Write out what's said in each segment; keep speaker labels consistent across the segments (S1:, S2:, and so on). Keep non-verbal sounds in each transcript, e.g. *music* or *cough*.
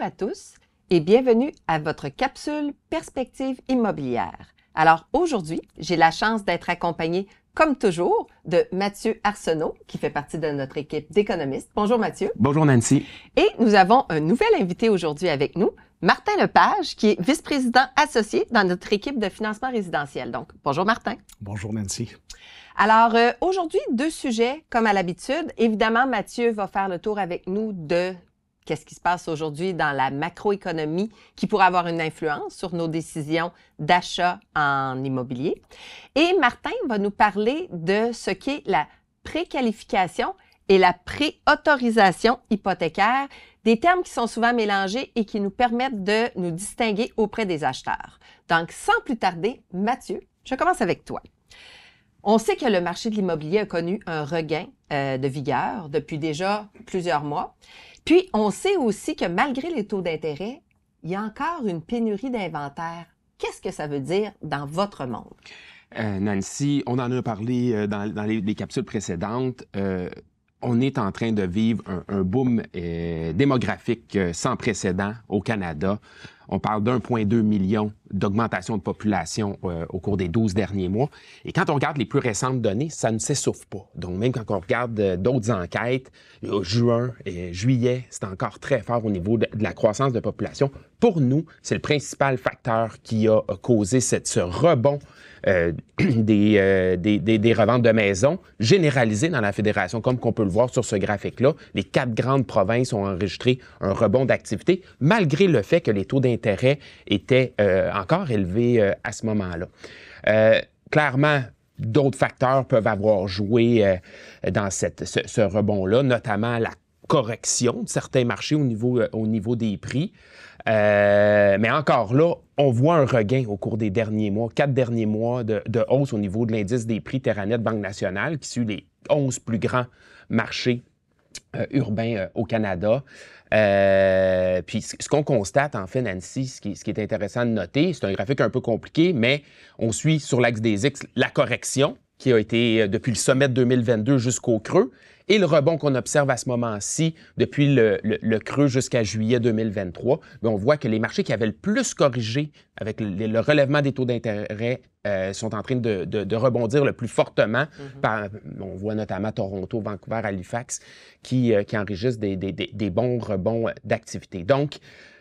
S1: à tous et bienvenue à votre capsule Perspective immobilière. Alors aujourd'hui, j'ai la chance d'être accompagné comme toujours, de Mathieu Arsenault, qui fait partie de notre équipe d'économistes. Bonjour Mathieu.
S2: Bonjour Nancy.
S1: Et nous avons un nouvel invité aujourd'hui avec nous, Martin Lepage, qui est vice-président associé dans notre équipe de financement résidentiel. Donc, bonjour Martin.
S3: Bonjour Nancy.
S1: Alors, euh, aujourd'hui, deux sujets comme à l'habitude. Évidemment, Mathieu va faire le tour avec nous de qu'est-ce qui se passe aujourd'hui dans la macroéconomie qui pourrait avoir une influence sur nos décisions d'achat en immobilier. Et Martin va nous parler de ce qu'est la préqualification et la préautorisation hypothécaire, des termes qui sont souvent mélangés et qui nous permettent de nous distinguer auprès des acheteurs. Donc, sans plus tarder, Mathieu, je commence avec toi. On sait que le marché de l'immobilier a connu un regain euh, de vigueur depuis déjà plusieurs mois. Puis, on sait aussi que malgré les taux d'intérêt, il y a encore une pénurie d'inventaire. Qu'est-ce que ça veut dire dans votre monde?
S2: Euh, Nancy, on en a parlé euh, dans, les, capsules précédentes. Euh, on est en train de vivre un, boom démographique sans précédent au Canada. On parle d'1,2 million d'augmentation de population euh, au cours des 12 derniers mois. Et quand on regarde les plus récentes données, ça ne s'essouffle pas. Donc, même quand on regarde euh, d'autres enquêtes, juin et juillet, c'est encore très fort au niveau de, de la croissance de population, pour nous, c'est le principal facteur qui a euh, causé cette, ce rebond euh, *clears throat* euh, des, des, des, reventes de maisons généralisées dans la fédération, comme qu'on peut le voir sur ce graphique-là. Les quatre grandes provinces ont enregistré un rebond d'activité, malgré le fait que les taux d'intérêt étaient encore élevés à ce moment-là. clairement, d'autres facteurs peuvent avoir joué dans cette, ce rebond-là, notamment la correction de certains marchés au niveau, euh, au niveau des prix. Euh, mais encore là, on voit un regain au cours des derniers mois, quatre derniers mois de, hausse au niveau de l'indice des prix Terranet Banque Nationale, qui suit les 11 plus grands marchés euh, urbains au Canada. puis ce qu'on constate, en fait, Nancy, ce qui, ce qui est intéressant de noter, c'est un graphique un peu compliqué, mais on suit sur l'axe des X la correction qui a été euh, depuis le sommet de 2022 jusqu'au creux, et le rebond qu'on observe à ce moment-ci, depuis le, le, creux jusqu'à juillet 2023, ben, on voit que les marchés qui avaient le plus corrigé avec le, relèvement des taux d'intérêt euh, sont en train de, de, rebondir le plus fortement. Mm-hmm. Par, on voit notamment Toronto, Vancouver, Halifax qui, euh, qui enregistrent des, des, des, bons rebonds d'activité. Donc,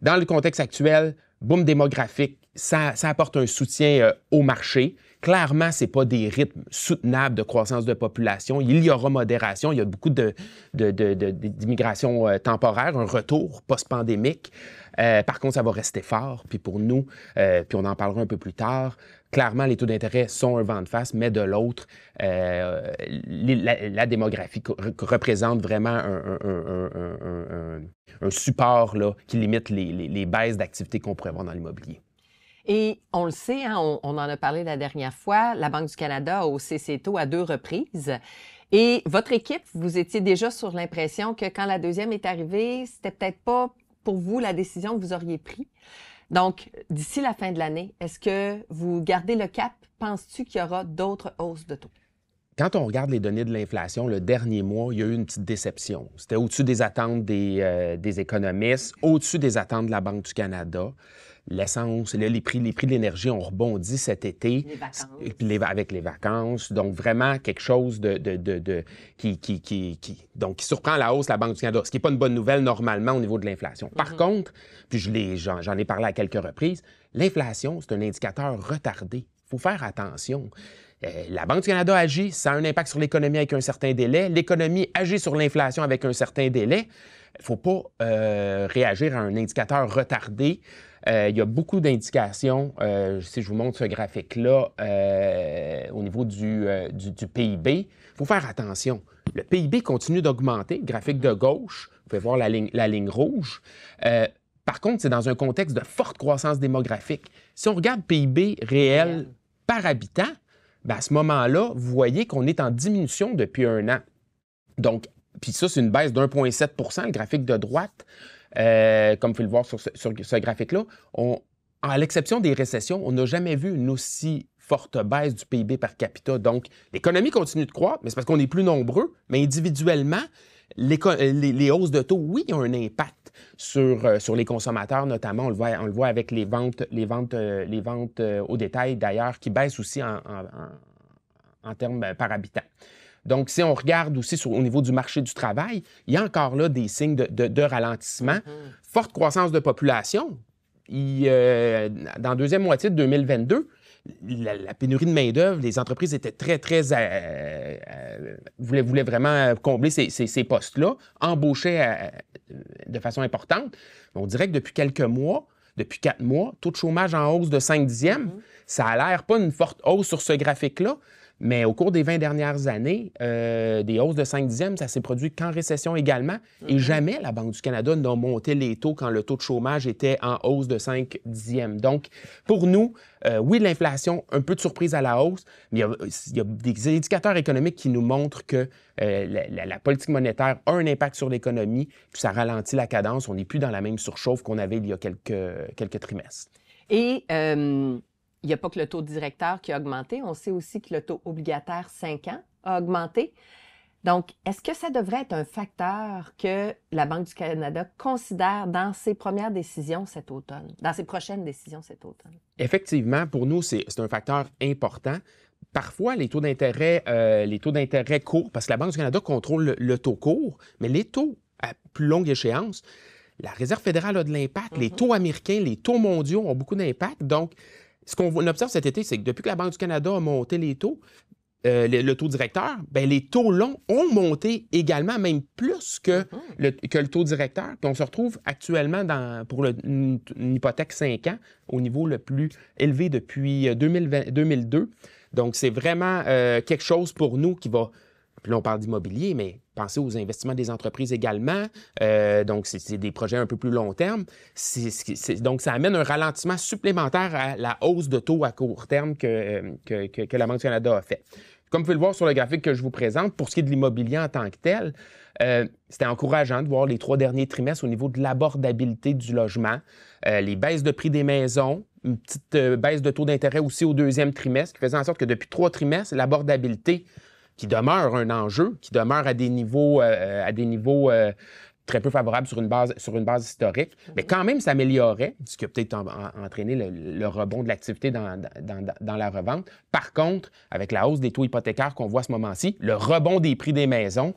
S2: dans le contexte actuel, boom démographique, ça, apporte un soutien au marché. Clairement, ce n'est pas des rythmes soutenables de croissance de population. Il y aura modération. Il y a beaucoup d'immigration euh, temporaire, un retour post-pandémique. Euh, par contre, ça va rester fort. Puis pour nous, euh, puis on en parlera un peu plus tard, clairement, les taux d'intérêt sont un vent de face, mais de l'autre, la, démographie représente vraiment un, support qui limite les, les baisses d'activité qu'on pourrait avoir dans l'immobilier.
S1: Et on le sait, hein, on, en a parlé la dernière fois, la Banque du Canada a haussé ses taux à deux reprises. Et votre équipe, vous étiez déjà sur l'impression que quand la deuxième est arrivée, c'était peut-être pas pour vous la décision que vous auriez prise. Donc, d'ici la fin de l'année, est-ce que vous gardez le cap? Penses-tu qu'il y aura d'autres hausses de taux?
S2: quand on regarde les données de l'inflation, le dernier mois, il y a eu une petite déception. C'était au-dessus des attentes des, euh, des économistes, au-dessus des attentes de la Banque du Canada l'essence, les prix, les prix de l'énergie ont rebondi cet été. Les vacances. avec les vacances. Donc, vraiment quelque chose de, qui, donc, surprend la hausse la Banque du Canada, ce qui n'est pas une bonne nouvelle normalement au niveau de l'inflation. Par mm-hmm. contre puis contre, puis j'en ai parlé à quelques reprises, l'inflation, c'est un indicateur retardé. Il faut faire attention. Euh, la Banque du Canada agit, ça a un impact sur l'économie avec un certain délai. L'économie agit sur l'inflation avec un certain délai. Il ne faut pas euh, réagir à un indicateur retardé euh, il y a beaucoup d'indications. Euh, si je vous montre ce graphique-là euh, au niveau du, PIB, il faut faire attention. Le PIB continue d'augmenter. Graphique de gauche, vous pouvez voir la ligne, rouge. par contre, c'est dans un contexte de forte croissance démographique. Si on regarde PIB réel par habitant, ben, à ce moment-là, vous voyez qu'on est en diminution depuis un an. Donc, puis ça, c'est une baisse d'1,7 le graphique de droite. Euh, comme vous pouvez le voir sur ce, graphique-là, à l'exception des récessions, on n'a jamais vu une aussi forte baisse du PIB par capita. Donc, l'économie continue de croître, mais c'est parce qu'on est plus nombreux, mais individuellement, euh, les, hausses de taux, oui, ont un impact sur, euh, les consommateurs, notamment. On le voit, avec les ventes, les ventes, au détail, d'ailleurs, qui baissent aussi en termes par habitant. Donc, si on regarde aussi au niveau du marché du travail, il y a encore là des signes de, ralentissement. Mm-hmm. Forte croissance de population. Euh, dans la deuxième moitié de 2022, la, pénurie de main-d'œuvre, les entreprises étaient très, très. Euh, euh, voulaient, vraiment combler ces, postes-là, embaucher de façon importante. On dirait que depuis quelques mois, depuis quatre mois, taux de chômage en hausse de 5 dixièmes, mm-hmm. ça a l'air pas une forte hausse sur ce graphique-là, mais au cours des 20 dernières années, euh, des hausses de 5 dixièmes, ça s'est produit qu'en récession également. Et mhm. jamais la Banque du Canada n'a monté les taux quand le taux de chômage était en hausse de 5 dixièmes. Donc, pour nous, euh, oui, l'inflation, un peu de surprise à la hausse, mais il y a, des indicateurs économiques qui nous montrent que euh, la, politique monétaire a un impact sur l'économie, puis ça ralentit la cadence. On n'est plus dans la même surchauffe qu'on avait il y a quelques, quelques trimestres.
S1: Et il n'y a pas que le taux directeur qui a augmenté, on sait aussi que le taux obligataire 5 ans a augmenté. Donc, est-ce que ça devrait être un facteur que la Banque du Canada considère dans ses premières décisions cet automne, dans ses prochaines décisions cet automne?
S2: Effectivement, pour nous, c'est un facteur important. Parfois, les taux d'intérêt, euh, les taux d'intérêt courts, parce que la Banque du Canada contrôle le, taux court, mais les taux à plus longue échéance, la Réserve fédérale a de l'impact, les mm-hmm. taux américains, les taux mondiaux ont beaucoup d'impact. Donc, ce qu'on observe cet été, c'est que depuis que la Banque du Canada a monté les taux, euh, le, taux directeur, ben les taux longs ont monté également, même plus que, mm-hmm. le, le taux directeur. Puis on se retrouve actuellement dans, pour le, une, hypothèque 5 ans au niveau le plus élevé depuis 2002. Euh, Donc, c'est vraiment euh, quelque chose pour nous qui va puis là, on parle d'immobilier, mais pensez aux investissements des entreprises également. Euh, donc, c'est des projets un peu plus long terme. donc, ça amène un ralentissement supplémentaire à la hausse de taux à court terme euh, que, la Banque du Canada a fait. Comme vous pouvez le voir sur le graphique que je vous présente, pour ce qui est de l'immobilier en tant que tel, euh, c'était encourageant de voir les trois derniers trimestres au niveau de l'abordabilité du logement, les baisses de prix des maisons, une petite baisse de taux d'intérêt aussi au deuxième trimestre, qui faisait en sorte que depuis trois trimestres, l'abordabilité qui demeure un enjeu, qui demeure à des niveaux, euh, euh, à des niveaux euh, très peu favorables sur une base, sur une base historique, mais quand même s'améliorait, ce qui a peut-être entraîné le, rebond de l'activité dans, dans, la revente. Par contre, avec la hausse des taux hypothécaires qu'on voit à ce moment-ci, le rebond des prix des maisons,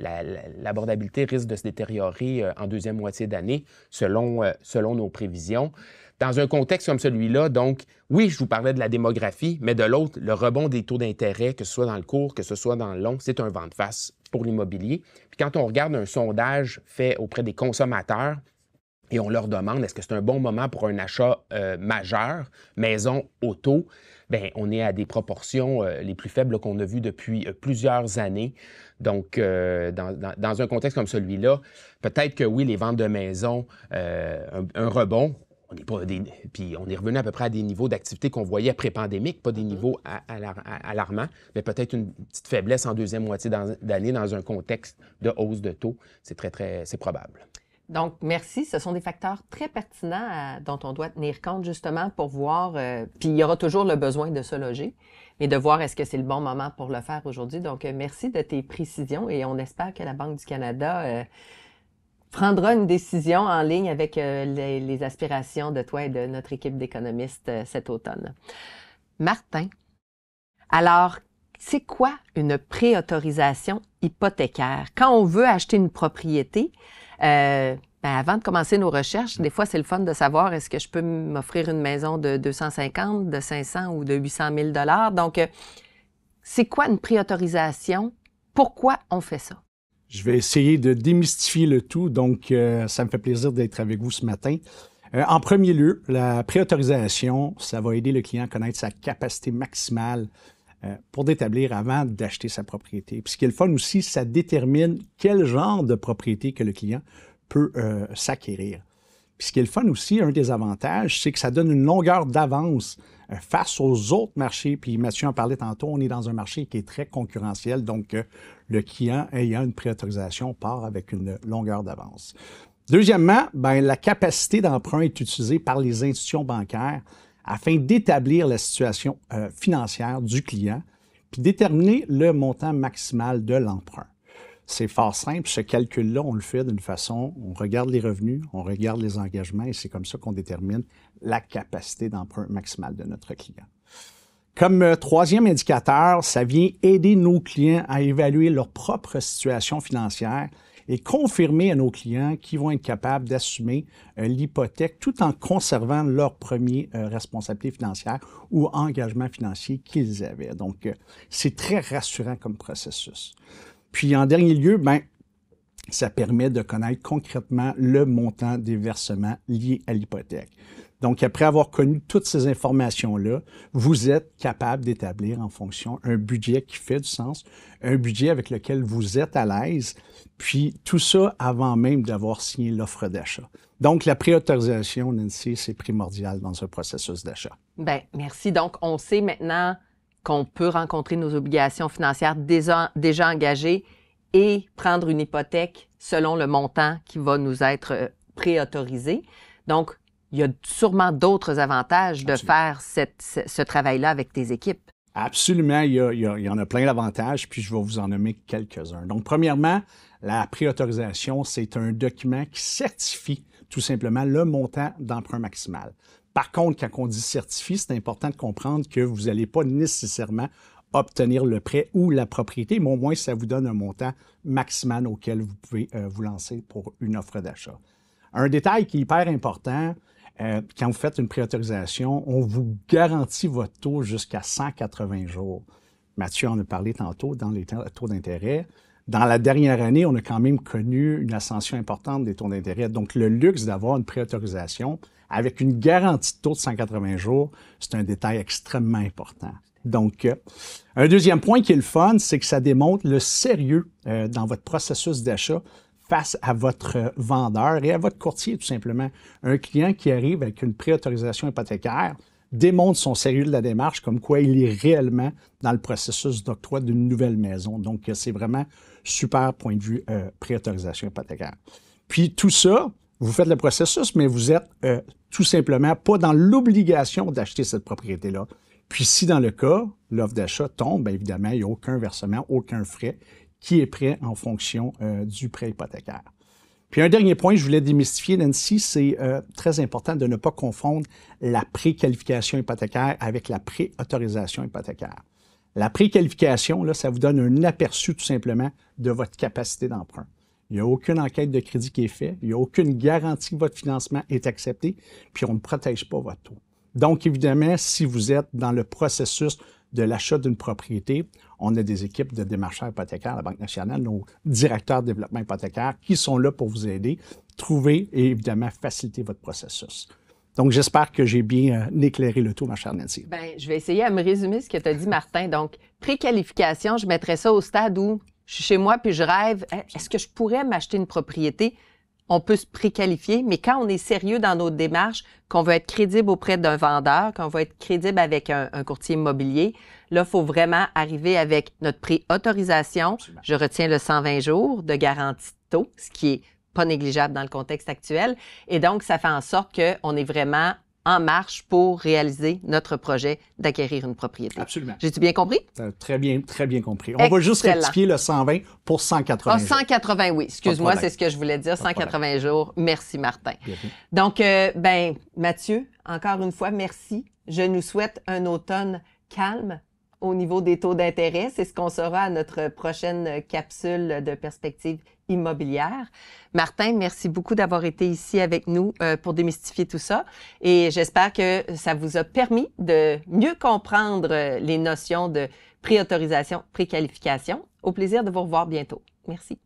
S2: l'abordabilité risque de se détériorer en deuxième moitié d'année, selon, selon nos prévisions dans un contexte comme celui-là, donc, oui, je vous parlais de la démographie, mais de l'autre, le rebond des taux d'intérêt, que ce soit dans le court, que ce soit dans le long, c'est un vent de face pour l'immobilier. Puis quand on regarde un sondage fait auprès des consommateurs, et on leur demande est-ce que c'est un bon moment pour un achat euh, majeur, maison, auto, bien, on est à des proportions euh, les plus faibles qu'on a vues depuis euh, plusieurs années. Donc, dans, un contexte comme celui-là, peut-être que oui, les ventes de maison, un, rebond, on Puis on est revenu à peu près à des niveaux d'activité qu'on voyait pré-pandémique, pas des mm-hmm. niveaux alarmants, mais peut-être une petite faiblesse en deuxième moitié d'année dans un contexte de hausse de taux. C'est très, très, c'est probable.
S1: Donc, merci. Ce sont des facteurs très pertinents dont on doit tenir compte justement pour voir, euh,
S2: puis il y aura toujours le besoin de
S1: se loger, mais de voir est-ce que c'est le bon moment pour le faire aujourd'hui. Donc, euh, merci de tes précisions et on espère que la Banque du Canada euh, prendra une décision en ligne avec euh, les, aspirations de toi et de notre équipe d'économistes euh, cet automne. Martin, alors, c'est quoi une préautorisation hypothécaire? Quand on veut acheter une propriété, euh, ben, avant de commencer nos recherches, des fois, c'est le fun de savoir est-ce que je peux m'offrir une maison de 250, de 500 ou de 800 000 Donc, c'est quoi une préautorisation? Pourquoi on fait
S3: ça? Je vais essayer de démystifier le tout, donc euh, ça me fait plaisir d'être avec vous ce matin. Euh, en premier lieu, la préautorisation, ça va aider le client à connaître sa capacité maximale euh, pour détablir avant d'acheter sa propriété. Puis ce qui est le fun aussi, ça détermine quel genre de propriété que le client peut s'acquérir. Puis ce qui est le fun aussi, un des avantages, c'est que ça donne une longueur d'avance euh, face aux autres marchés. Puis Mathieu en parlait tantôt, on est dans un marché qui est très concurrentiel, donc euh, le client ayant une préautorisation part avec une longueur d'avance. Deuxièmement, ben, la capacité d'emprunt est utilisée par les institutions bancaires afin d'établir la situation euh, financière du client puis déterminer le montant maximal de l'emprunt. C'est fort simple. Ce calcul-là, on le fait d'une façon, on regarde les revenus, on regarde les engagements et c'est comme ça qu'on détermine la capacité d'emprunt maximale de notre client. Comme euh, troisième indicateur, ça vient aider nos clients à évaluer leur propre situation financière et confirmer à nos clients qu'ils vont être capables d'assumer euh, l'hypothèque tout en conservant leur premiers responsabilités euh, responsabilité financière ou engagement financier qu'ils avaient. Donc, c'est très rassurant comme processus. Puis en dernier lieu, ben, ça permet de connaître concrètement le montant des versements liés à l'hypothèque. Donc, après avoir connu toutes ces informations-là, vous êtes capable d'établir en fonction un budget qui fait du sens, un budget avec lequel vous êtes à l'aise, puis tout ça avant même d'avoir signé l'offre d'achat. Donc, la préautorisation, Nancy, c'est primordial dans un processus d'achat.
S1: Bien, merci. Donc, on sait maintenant qu'on peut rencontrer nos obligations financières déjà, engagées et prendre une hypothèque selon le montant qui va nous être euh, préautorisé. Donc, il y a sûrement d'autres avantages de faire ce, travail-là avec tes
S3: équipes. Absolument, il y, il y en a plein d'avantages, puis je vais vous en nommer quelques-uns. Donc, premièrement, la préautorisation, c'est un document qui certifie tout simplement le montant d'emprunt maximal. Par contre, quand on dit certifié, c'est important de comprendre que vous n'allez pas nécessairement obtenir le prêt ou la propriété, mais au moins ça vous donne un montant maximal auquel vous pouvez euh, vous lancer pour une offre d'achat. Un détail qui est hyper important, euh, quand vous faites une préautorisation, on vous garantit votre taux jusqu'à 180 jours. Mathieu en a parlé tantôt dans les taux d'intérêt. Dans la dernière année, on a quand même connu une ascension importante des taux d'intérêt. Donc, le luxe d'avoir une préautorisation avec une garantie de taux de 180 jours, c'est un détail extrêmement important. Donc, euh, un deuxième point qui est le fun, c'est que ça démontre le sérieux euh, dans votre processus d'achat face à votre euh, vendeur et à votre courtier, tout simplement. Un client qui arrive avec une préautorisation hypothécaire démontre son sérieux de la démarche, comme quoi il est réellement dans le processus d'octroi d'une nouvelle maison. Donc, c'est vraiment super point de vue préautorisation hypothécaire. Puis tout ça, vous faites le processus, mais vous êtes euh, tout simplement pas dans l'obligation d'acheter cette propriété-là. Puis si dans le cas, l'offre d'achat tombe, bien évidemment, il n'y a aucun versement, aucun frais qui est prêt en fonction euh, du prêt hypothécaire. Puis un dernier point, je voulais démystifier, Nancy, c'est euh, très important de ne pas confondre la préqualification hypothécaire avec la préautorisation hypothécaire. La préqualification, là, ça vous donne un aperçu tout simplement de votre capacité d'emprunt. Il n'y a aucune enquête de crédit qui est faite. Il n'y a aucune garantie que votre financement est accepté. Puis on ne protège pas votre taux. Donc, évidemment, si vous êtes dans le processus de l'achat d'une propriété, on a des équipes de démarcheurs hypothécaires la Banque nationale, nos directeurs de développement hypothécaire qui sont là pour vous aider, trouver et évidemment faciliter votre processus. Donc, j'espère que j'ai bien euh, éclairé le tout, ma chère Nancy.
S1: Bien, je vais essayer à me résumer ce que tu as dit, Martin. Donc, préqualification, je mettrai ça au stade où je suis chez moi, puis je rêve, hein, est-ce que je pourrais m'acheter une propriété? On peut se préqualifier, mais quand on est sérieux dans notre démarche, qu'on veut être crédible auprès d'un vendeur, qu'on veut être crédible avec un, courtier immobilier, là, il faut vraiment arriver avec notre préautorisation. autorisation Je retiens le 120 jours de garantie de taux, ce qui est pas négligeable dans le contexte actuel. Et donc, ça fait en sorte qu'on est vraiment en marche pour réaliser notre projet d'acquérir une propriété. Absolument. J'ai-tu bien compris?
S3: Très bien, très bien compris. On va juste rectifier le 120 pour 180
S1: 180, ah, oui. Excuse-moi, c'est ce que je voulais dire, 180 jours. Merci, Martin. Donc, euh, ben, Mathieu, encore une fois, merci. Je nous souhaite un automne calme, au niveau des taux d'intérêt. C'est ce qu'on saura à notre prochaine capsule de perspective immobilière. Martin, merci beaucoup d'avoir été ici avec nous euh, pour démystifier tout ça et j'espère que ça vous a permis de mieux comprendre euh, les notions de préautorisation, préqualification. Au plaisir de vous revoir bientôt. Merci.